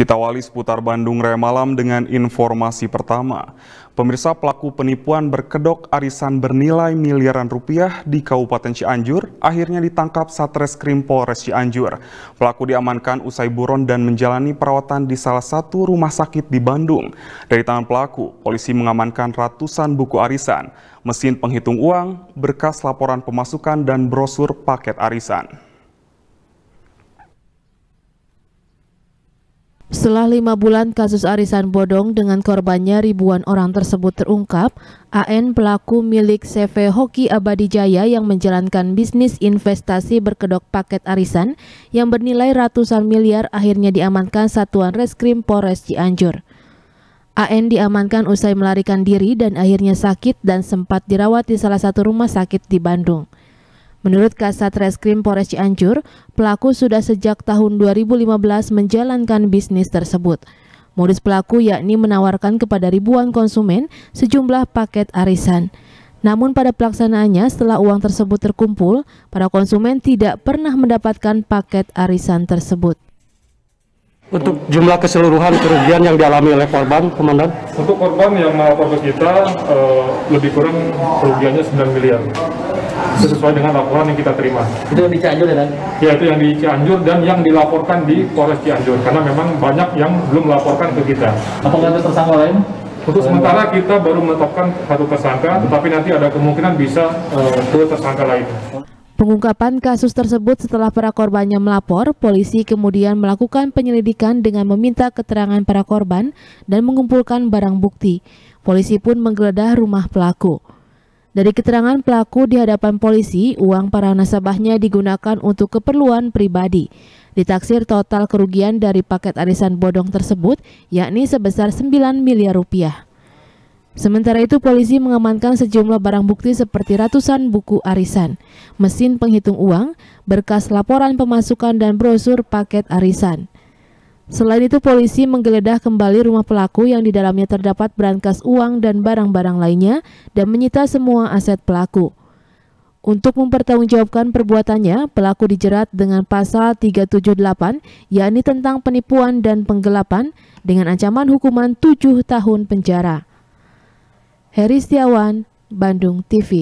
Kita awali seputar Bandung Raya Malam dengan informasi pertama. Pemirsa pelaku penipuan berkedok arisan bernilai miliaran rupiah di Kabupaten Cianjur akhirnya ditangkap Satreskrim Polres Cianjur. Pelaku diamankan usai buron dan menjalani perawatan di salah satu rumah sakit di Bandung. Dari tangan pelaku, polisi mengamankan ratusan buku arisan, mesin penghitung uang, berkas laporan pemasukan dan brosur paket arisan. Setelah lima bulan kasus arisan bodong dengan korbannya ribuan orang tersebut terungkap, AN pelaku milik CV Hoki Abadi Jaya yang menjalankan bisnis investasi berkedok paket arisan yang bernilai ratusan miliar akhirnya diamankan Satuan Reskrim Polres Cianjur. AN diamankan usai melarikan diri dan akhirnya sakit dan sempat dirawat di salah satu rumah sakit di Bandung. Menurut Kasat Reskrim Polres Cianjur, pelaku sudah sejak tahun 2015 menjalankan bisnis tersebut. Modus pelaku yakni menawarkan kepada ribuan konsumen sejumlah paket arisan. Namun pada pelaksanaannya setelah uang tersebut terkumpul, para konsumen tidak pernah mendapatkan paket arisan tersebut. Untuk jumlah keseluruhan kerugian yang dialami oleh korban, Komandan? Untuk korban yang melapor ke kita, eh, lebih kurang kerugiannya 9 miliar sesuai dengan laporan yang kita terima. Itu yang di Cianjur ya, Dan? Ya, itu yang di Cianjur dan yang dilaporkan di Polres Cianjur, karena memang banyak yang belum melaporkan ke kita. Apa ada tersangka lain? Untuk sementara kita baru menetapkan satu tersangka, tetapi nanti ada kemungkinan bisa uh, tersangka lain. Pengungkapan kasus tersebut setelah para korbannya melapor, polisi kemudian melakukan penyelidikan dengan meminta keterangan para korban dan mengumpulkan barang bukti. Polisi pun menggeledah rumah pelaku. Dari keterangan pelaku di hadapan polisi, uang para nasabahnya digunakan untuk keperluan pribadi. Ditaksir total kerugian dari paket arisan bodong tersebut, yakni sebesar 9 miliar rupiah. Sementara itu, polisi mengamankan sejumlah barang bukti seperti ratusan buku arisan, mesin penghitung uang, berkas laporan pemasukan dan brosur paket arisan. Selain itu, polisi menggeledah kembali rumah pelaku yang di dalamnya terdapat berangkas uang dan barang-barang lainnya dan menyita semua aset pelaku. Untuk mempertanggungjawabkan perbuatannya, pelaku dijerat dengan pasal 378, yakni tentang penipuan dan penggelapan, dengan ancaman hukuman 7 tahun penjara. Heri Setiawan, Bandung TV